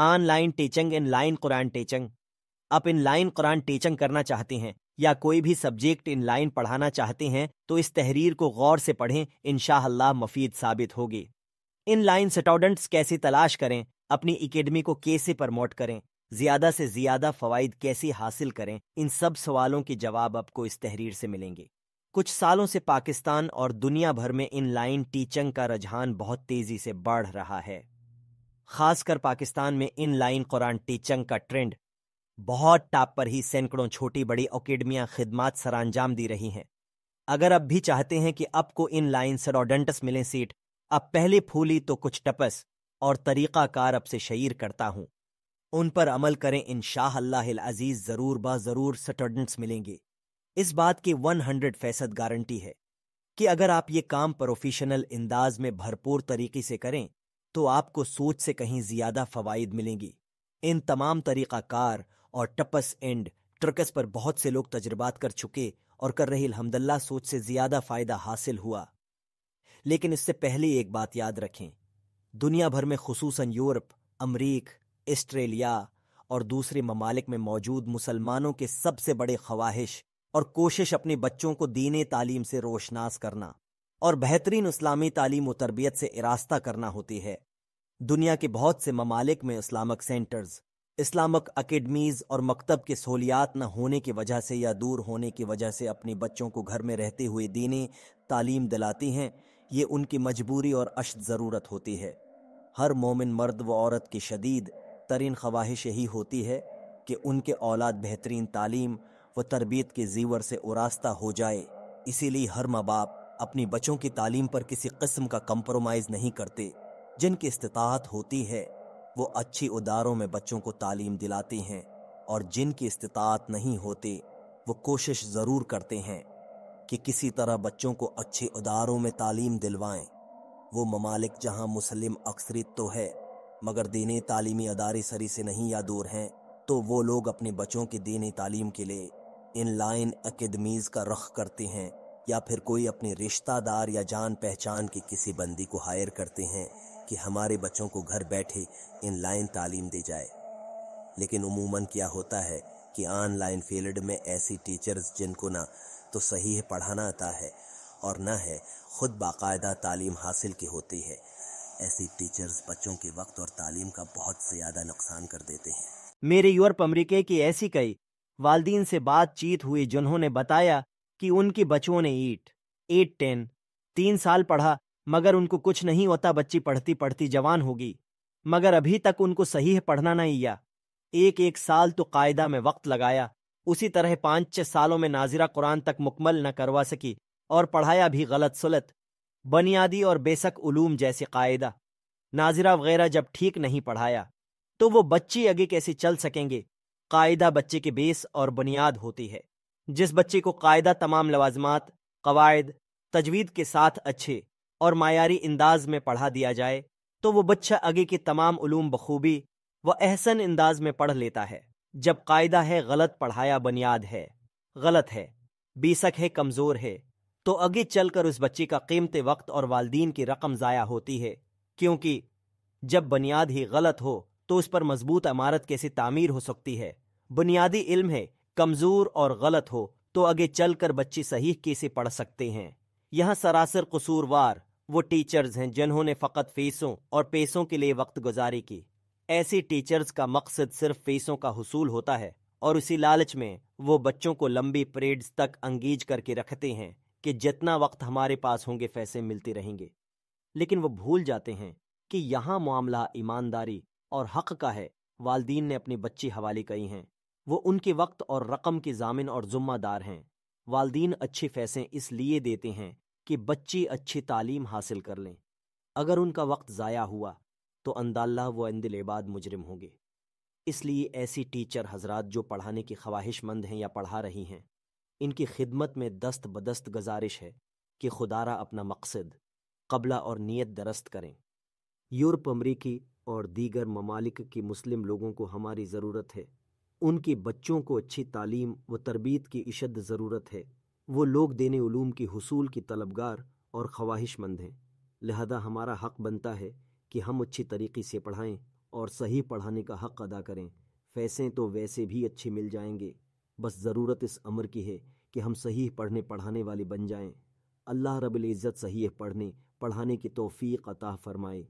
online teaching in line Quran teaching आप in line Quran teaching करना चाहते हैं या कोई भी सब्जेक्ट इन लाइन पढ़ाना चाहते हैं तो इस तहरीर को गौर से पढ़ें इन मफीद साबित होगी इन लाइन स्टूडेंट्स कैसे तलाश करें अपनी एकेडमी को कैसे प्रमोट करें ज्यादा से ज्यादा फवाइद कैसे हासिल करें इन सब सवालों के जवाब आपको इस तहरीर से मिलेंगे कुछ सालों से पाकिस्तान और दुनिया भर में इन लाइन टीचिंग का रुझान बहुत तेजी से बढ़ रहा है खासकर पाकिस्तान में इन लाइन कुरान टीचिंग का ट्रेंड बहुत टाप पर ही सैकड़ों छोटी बड़ी अकेडमियां खिदमात सरांजाम दी रही हैं अगर अब भी चाहते हैं कि आपको इन लाइन सरोडेंटस मिले सीट अब पहले फूली तो कुछ टपस और तरीक़ाकार अब से शईर करता हूं उन पर अमल करें इन शाह अजीज ज़रूर बा ज़रूर स्टूडेंट्स मिलेंगे इस बात की 100 फीसद गारंटी है कि अगर आप ये काम प्रोफेशनल इंदाज में भरपूर तरीके से करें तो आपको सोच से कहीं ज्यादा फवाइद मिलेंगी इन तमाम तरीक़ाकार और टपस एंड ट्रकस पर बहुत से लोग तजुर्बात कर चुके और कर रही अलहमदल्ला सोच से ज्यादा फायदा हासिल हुआ लेकिन इससे पहले एक बात याद रखें दुनिया भर में खसूस यूरोप अमरीक ऑस्ट्रेलिया और दूसरे ममालिक में मौजूद मुसलमानों के सबसे बड़े ख्वाहिश और कोशिश अपने बच्चों को दीन तालीम से रोशनास करना और बेहतरीन इस्लामी तालीम व तरबियत से इरास्ता करना होती है दुनिया के बहुत से ममालिक में इस्लामक सेंटर्स इस्लामक अकेडमीज़ और मकतब के सहूलियात न होने की वजह से या दूर होने की वजह से अपने बच्चों को घर में रहते हुए दीने तालीम दिलाती हैं ये उनकी मजबूरी और अशद ज़रूरत होती है हर मोमिन मर्द व औरत की शदीद तरीन ख्वाहिश यही होती है कि उनके औलाद बेहतरीन तालीम व तरबियत के जीवर से उरास्ता हो जाए इसीलिए हर माँ बाप अपने बच्चों की तालीम पर किसी कस्म का कंप्रोमाइज़ नहीं करते जिनकी इस्तात होती है वो अच्छी उदारों में बच्चों को तालीम दिलाती हैं और जिनकी इस्तात नहीं होती वो कोशिश ज़रूर करते हैं कि किसी तरह बच्चों को अच्छे उदारों में तालीम दिलवाएं वो ममालिक जहां मुस्लिम अक्सरित तो है मगर दीनी तालीमी अदारे सरी से नहीं या दूर हैं तो वो लोग अपने बच्चों की दीनी तालीम के लिए इन लाइन अकेदमीज़ का रख करते हैं या फिर कोई अपने रिश्तेदार या जान पहचान के किसी बंदी को हायर करते हैं कि हमारे बच्चों को घर बैठे इन लाइन तालीम दी जाए लेकिन उमूमन क्या होता है कि ऑनलाइन फील्ड में ऐसी टीचर्स जिनको ना तो सही है पढ़ाना आता है और ना है ख़ुद बाकायदा तालीम हासिल की होती है ऐसी टीचर्स बच्चों के वक्त और तालीम का बहुत ज़्यादा नुकसान कर देते हैं मेरे यूरोप अमरीके की ऐसी कई वालदीन से बातचीत हुई जिन्होंने बताया कि उनकी बचुओं ने ईट एट टेन तीन साल पढ़ा मगर उनको कुछ नहीं होता बच्ची पढ़ती पढ़ती जवान होगी मगर अभी तक उनको सही है पढ़ना नहीं या एक एक साल तो कायदा में वक्त लगाया उसी तरह पांच छह सालों में नाजिरा कुरान तक मुकमल न करवा सकी और पढ़ाया भी गलत सुलत बुनियादी और बेसक उलूम जैसे कायदा नाजिरा वगैरह जब ठीक नहीं पढ़ाया तो वो बच्ची आगे कैसे चल सकेंगे कायदा बच्चे के बेस और बुनियाद होती है जिस बच्चे को कायदा तमाम लवाजमात कवायद तजवीद के साथ अच्छे और मायारी अंदाज में पढ़ा दिया जाए तो वो बच्चा आगे के तमाम ूम बखूबी व अहसन अंदाज में पढ़ लेता है जब कायदा है गलत पढ़ाया बुनियाद है गलत है बीसक है कमज़ोर है तो आगे चलकर उस बच्चे का कीमत वक्त और वालदीन की रकम ज़ाया होती है क्योंकि जब बुनियाद ही गलत हो तो उस पर मजबूत इमारत कैसे तामीर हो सकती है बुनियादी इल्म है कमज़ोर और गलत हो तो आगे चलकर बच्चे सही कैसे पढ़ सकते हैं यहाँ सरासर कसूरवार वो टीचर्स हैं जिन्होंने फ़कत फीसों और पैसों के लिए वक्त गुजारी की ऐसे टीचर्स का मकसद सिर्फ फीसों का हसूल होता है और उसी लालच में वो बच्चों को लंबी परेड्स तक अंगीज करके रखते हैं कि जितना वक्त हमारे पास होंगे पैसे मिलते रहेंगे लेकिन वो भूल जाते हैं कि यहाँ मामला ईमानदारी और हक का है वालदीन ने अपनी बच्ची हवाले कही हैं वो उनके वक्त और रकम के जामिन और जुम्मादार हैं वालदीन अच्छे फैसले इसलिए देते हैं कि बच्चे अच्छी तालीम हासिल कर लें अगर उनका वक्त ज़ाया हुआ तो अंदाला व इंदिलेबाद मुजरिम होंगे इसलिए ऐसी टीचर हजरात जो पढ़ाने की ख्वाहिशमंद हैं या पढ़ा रही हैं इनकी खिदमत में दस्त बदस्त गुजारिश है कि खुदारा अपना मकसद कबला और नीयत दरस्त करें यूरोप अमरीकी और दीगर ममालिक की मुस्लिम लोगों को हमारी ज़रूरत है उनके बच्चों को अच्छी तालीम व तरबियत की इशद ज़रूरत है वो लोग देने उलूम की हसूल की तलबगार और ख्वाहिशमंद हैं लिहाजा हमारा हक बनता है कि हम अच्छी तरीके से पढ़ाएँ और सही पढ़ाने का हक अदा करें फैसें तो वैसे भी अच्छे मिल जाएंगे बस ज़रूरत इस अमर की है कि हम सही पढ़ने पढ़ाने वाले बन जाएं अल्लाह रबुल्ज़त सही पढ़ने पढ़ाने की तोफ़ी अता फ़रमाए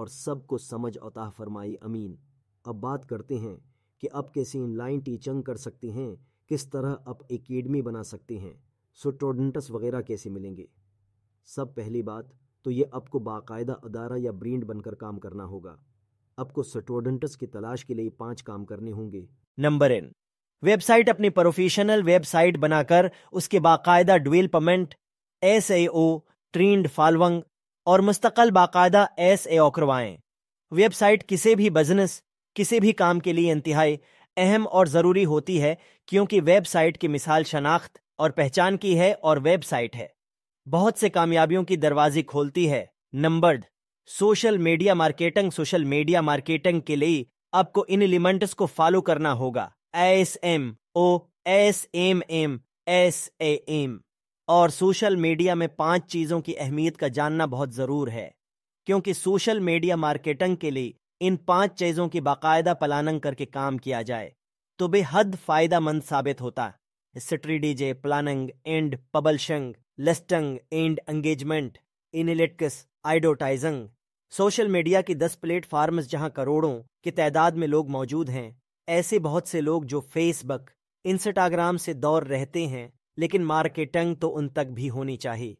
और सब को समझ अता फ़रमाए अमीन अब बात करते हैं कि आप कैसे इनलाइन टीचिंग कर सकते हैं किस तरह आप एकेडमी बना सकते हैं स्टूडेंट्स वगैरह कैसे मिलेंगे सब पहली बात तो ये आपको बाकायदा अदारा या ब्रांड बनकर काम करना होगा आपको स्टूडेंट्स की तलाश के लिए पांच काम करने होंगे नंबर एन वेबसाइट अपनी प्रोफेशनल वेबसाइट बनाकर उसके बाकायदा डिवेलपमेंट एस ए ओ ट्रीड फॉलोइंग और मुस्तकल बाकायदा एस ए ओ करवाएं वेबसाइट किसी भी बिजनेस किसी भी काम के लिए इंतहाई अहम और ज़रूरी होती है क्योंकि वेबसाइट की मिसाल शनाख्त और पहचान की है और वेबसाइट है बहुत से कामयाबियों की दरवाजे खोलती है number social media marketing social media marketing के लिए आपको इन एलिमेंट्स को फॉलो करना होगा S M O S M M S E M और सोशल मीडिया में पांच चीज़ों की अहमियत का जानना बहुत ज़रूर है क्योंकि सोशल मीडिया मार्केटिंग के लिए इन पांच चीज़ों की बाकायदा प्लानिंग करके काम किया जाए तो बेहद फ़ायदा मंद साबित होता strategy planning and publishing listening and engagement analytics advertising social media की दस प्लेटफार्म जहां करोड़ों की तादाद में लोग मौजूद हैं ऐसे बहुत से लोग जो फेसबुक इंस्टाग्राम से दौर रहते हैं लेकिन मार्केटिंग तो उन तक भी होनी चाहिए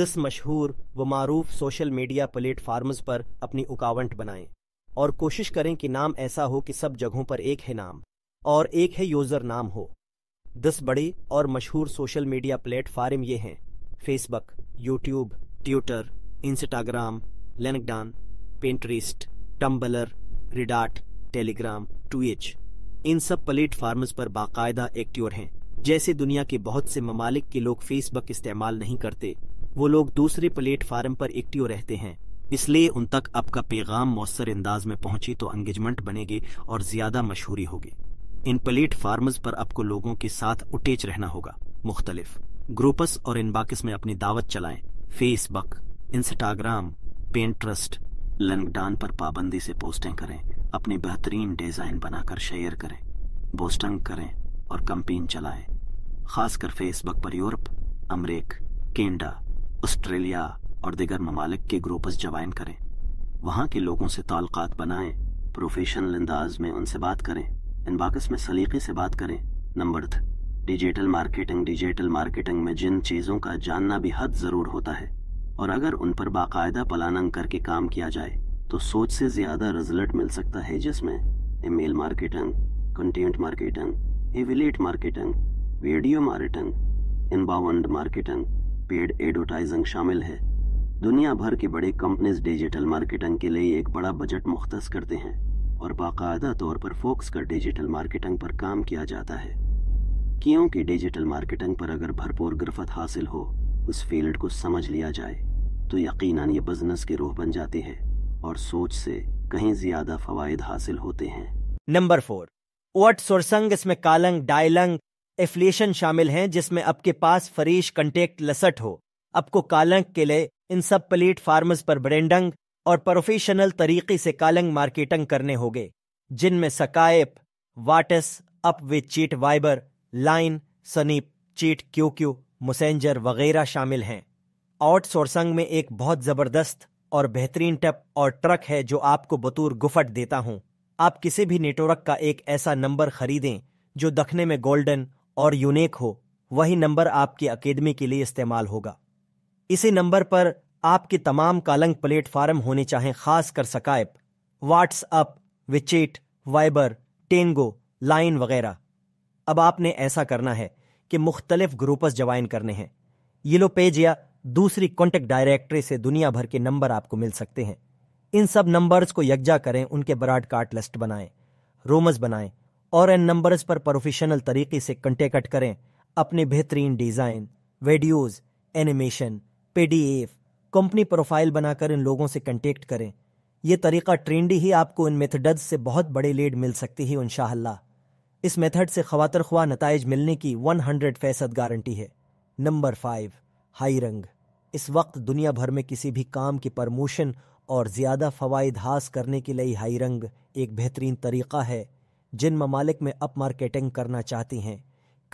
दस मशहूर व मरूफ सोशल मीडिया प्लेटफार्म पर अपनी उकावंट बनाएं और कोशिश करें कि नाम ऐसा हो कि सब जगहों पर एक है नाम और एक है यूजर नाम हो दस बड़े और मशहूर सोशल मीडिया प्लेटफॉर्म ये हैं Facebook YouTube Twitter Instagram LinkedIn Pinterest Tumblr Reddit Telegram Twitch इन सब प्लेटफार्म्स पर बाकायदा एक्टिव हैं जैसे दुनिया के बहुत से ममालिक के लोग फेसबुक इस्तेमाल नहीं करते वो लोग दूसरे प्लेटफार्म पर एक्टिव रहते हैं इसलिए उन तक आपका पैगाम मौसर अंदाज में पहुंची तो एंगेजमेंट बनेगी और ज्यादा मशहूरी होगी इन पलेट पर आपको लोगों के साथ उटेच रहना होगा मुख्तलिफ ग्रुपस और इनबाकिस में अपनी दावत चलाएं फेसबुक इंस्टाग्राम पेंट्रस्ट लंगडान पर पाबंदी से पोस्टें करें अपने बेहतरीन डिज़ाइन बनाकर शेयर करें बोस्टंग करें और कंपेन चलाएं खासकर फेसबुक पर यूरोप अमरीक कैनडा ऑस्ट्रेलिया और दिगर ममालिक के ग्रोपस ज्वाइन करें वहाँ के लोगों से तलक़ात बनाएं प्रोफेशनल अंदाज में उनसे बात करें इन बाकस में सलीके से बात करें नंबर थ डिजिटल मार्केटिंग डिजिटल मार्केटिंग में जिन चीज़ों का जानना भी हद ज़रूर होता है और अगर उन पर बाकायदा पलानंग करके काम किया जाए तो सोच से ज़्यादा रिजल्ट मिल सकता है जिसमें email marketing content marketing affiliate marketing video marketing inbound marketing paid advertising शामिल है दुनिया भर के बड़े कंपनीज डिजिटल मार्केटिंग के लिए एक बड़ा बजट मुख्त करते हैं और बाकायदा तौर पर फोकस कर डिजिटल मार्केटिंग पर काम किया जाता है क्योंकि डिजिटल मार्केटिंग पर अगर भरपूर गिरफत हासिल हो उस फील्ड को समझ लिया जाए तो यकीनन ये बिजनेस की रूह बन जाती है और सोच से कहीं ज्यादा फवायद हासिल होते हैं नंबर फोर वट सुरसंग इसमें कालंग डायलंग एफ्लेशन शामिल हैं जिसमें आपके पास फरीश कंटेक्ट लसट हो आपको कालंग के लिए इन सब प्लेटफार्म्स पर ब्रेंडंग और प्रोफेशनल तरीके से कालंग मार्केटिंग करने होंगे जिनमें Skype WhatsApp WeChat Viber Line Snapchat क्यू मुसेंजर वगैरह शामिल हैं आउटसोर्सिंग में एक बहुत ज़बरदस्त और बेहतरीन टप और ट्रक है जो आपको बतूर गुफट देता हूं आप किसी भी नेटवर्क का एक ऐसा नंबर खरीदें जो दखने में गोल्डन और यूनिक हो वही नंबर आपकी अकेडमी के लिए इस्तेमाल होगा इसी नंबर पर आपके तमाम कालंग प्लेटफार्म होने चाहें खासकर Skype WhatsApp WeChat Viber Tango Line वगैरह अब आपने ऐसा करना है कि मुख्तलिफ ग्रुपस ज्वाइन करने हैं ये लो पेज या दूसरी कॉन्टेक्ट डायरेक्टरी से दुनिया भर के नंबर आपको मिल सकते हैं इन सब नंबर्स को यकजा करें उनके ब्राड कार्ड लिस्ट बनाएं रोमस बनाएं और इन नंबर्स पर प्रोफेशनल तरीके से कंटेक्ट करें अपने बेहतरीन design videos animation PDF company profile बनाकर इन लोगों से कंटेक्ट करें ये तरीका ट्रेंडी ही आपको इन मेथडज से बहुत बड़े लीड मिल सकती है उनशाला इस मेथड से खवातर ख्वा नतज मिलने की 100 फीसद गारंटी है नंबर फाइव हाई रंग इस वक्त दुनिया भर में किसी भी काम की प्रमोशन और ज़्यादा फ़वाद हास करने के लिए हाई रंग एक बेहतरीन तरीक़ा है जिन ममालिक में अप मार्केटिंग करना चाहती हैं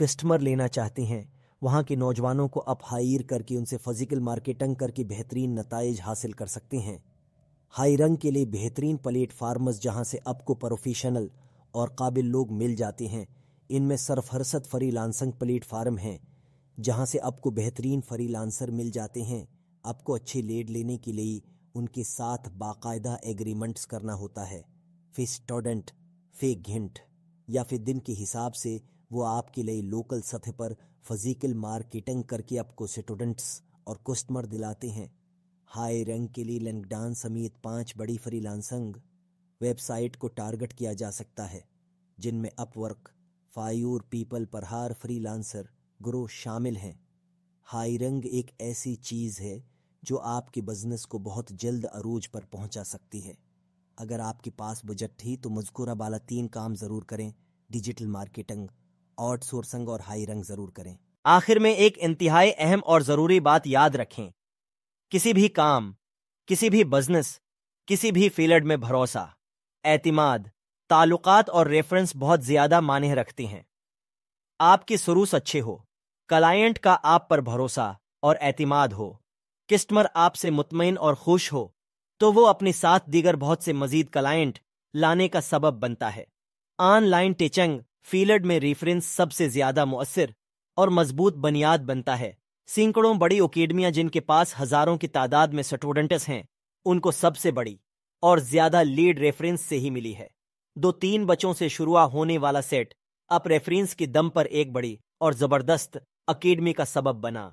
कस्टमर लेना चाहती हैं वहाँ के नौजवानों को अप हायर करके उनसे फिजिकल मार्केटिंग करके बेहतरीन नतज हासिल कर सकते हैं हाई रंग के लिए बेहतरीन प्लेटफार्मर्स जहाँ से अप को प्रोफेशनल और काबिल लोग मिल जाते हैं इनमें सरफरसत फ्री लांसंग प्लेटफार्म हैं जहाँ से आपको बेहतरीन फ्री लांसर मिल जाते हैं आपको अच्छी लेड लेने के लिए उनके साथ बाकायदा एग्रीमेंट्स करना होता है फिर स्टूडेंट फिर घिंट या फिर दिन के हिसाब से वो आपके लिए लोकल सतह पर फजीकल मार्केटिंग करके आपको स्टूडेंट्स और कस्टमर दिलाते हैं हाई रैंक के लिए लिंकडान समेत पांच बड़ी फ्री लांसंग वेबसाइट को टारगेट किया जा सकता है जिनमें अपवर्क फायूर पीपल पर हार लांसर ग्रो शामिल हैं हाई रंग एक ऐसी चीज़ है जो आपके बिजनेस को बहुत जल्द अरूज पर पहुंचा सकती है अगर आपके पास बजट थी तो मजकूरा वाला तीन काम ज़रूर करें डिजिटल मार्केटिंग आउट और हाई रंग जरूर करें आखिर में एक इंतहाई अहम और ज़रूरी बात याद रखें किसी भी काम किसी भी बिजनेस किसी भी फील्ड में भरोसा एतमाद ताल्लुकात और रेफरेंस बहुत ज़्यादा माने रखते हैं आपकी सुरूस अच्छे हो क्लाइंट का आप पर भरोसा और एतमाद हो कस्टमर आपसे मुतमिन और खुश हो तो वो अपने साथ दीगर बहुत से मजीद क्लाइंट लाने का सबब बनता है ऑनलाइन टीचिंग फीलड में रेफरेंस सबसे ज्यादा मुअसर और मजबूत बुनियाद बनता है सैकड़ों बड़ी अकेडमियां जिनके पास हजारों की तादाद में स्टूडेंट्स हैं उनको सबसे बड़ी और ज्यादा लीड रेफरेंस से ही मिली है दो तीन बच्चों से शुरुआत होने वाला सेट अब रेफरेंस के दम पर एक बड़ी और जबरदस्त अकेडमी का सबब बना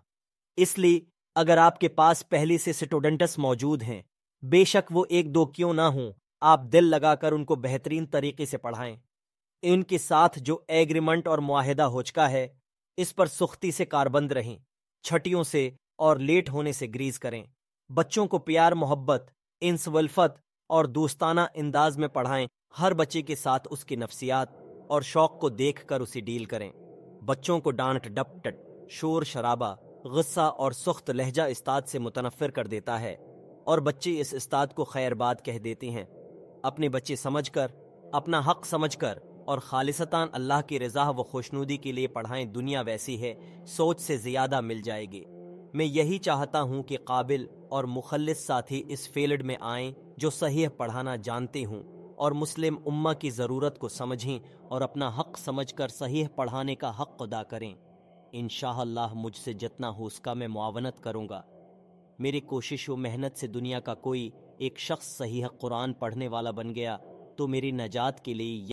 इसलिए अगर आपके पास पहले से स्टूडेंट्स मौजूद हैं बेशक वो एक दो क्यों ना हों आप दिल लगाकर उनको बेहतरीन तरीके से पढ़ाएं इनके साथ जो एग्रीमेंट और माहिदा हो चुका है इस पर सुख्ती से कारबंद रहें छटियों से और लेट होने से ग्रीज करें बच्चों को प्यार मोहब्बत इंस वल्फत और दोस्ताना अंदाज में पढ़ाएं हर बच्चे के साथ उसकी नफ्सियात और शौक को देख कर उसे डील करें बच्चों को डांट डपटट शोर शराबा गुस्सा और सुख्त लहजा इस्ताद से मुतनफ़र कर देता है और बच्चे इस इस्ताद को खैरबाद कह देते हैं अपने बच्चे समझ कर अपना हक समझ कर और खालिसतान अल्लाह की रजा व खुशनुदी के लिए पढ़ाएं दुनिया वैसी है सोच से ज़्यादा मिल जाएगी मैं यही चाहता हूँ कि काबिल और मुखलस साथी इस फील्ड में आए जो सही पढ़ाना जानते हूँ और मुस्लिम उम्मा की ज़रूरत को समझें और अपना हक समझ कर सही पढ़ाने का हक अदा करें इन मुझसे जितना हो उसका मैं मुआवनत करूँगा मेरी कोशिश व मेहनत से दुनिया का कोई एक शख्स सही कुरान पढ़ने वाला बन गया तो मेरी नजात के लिए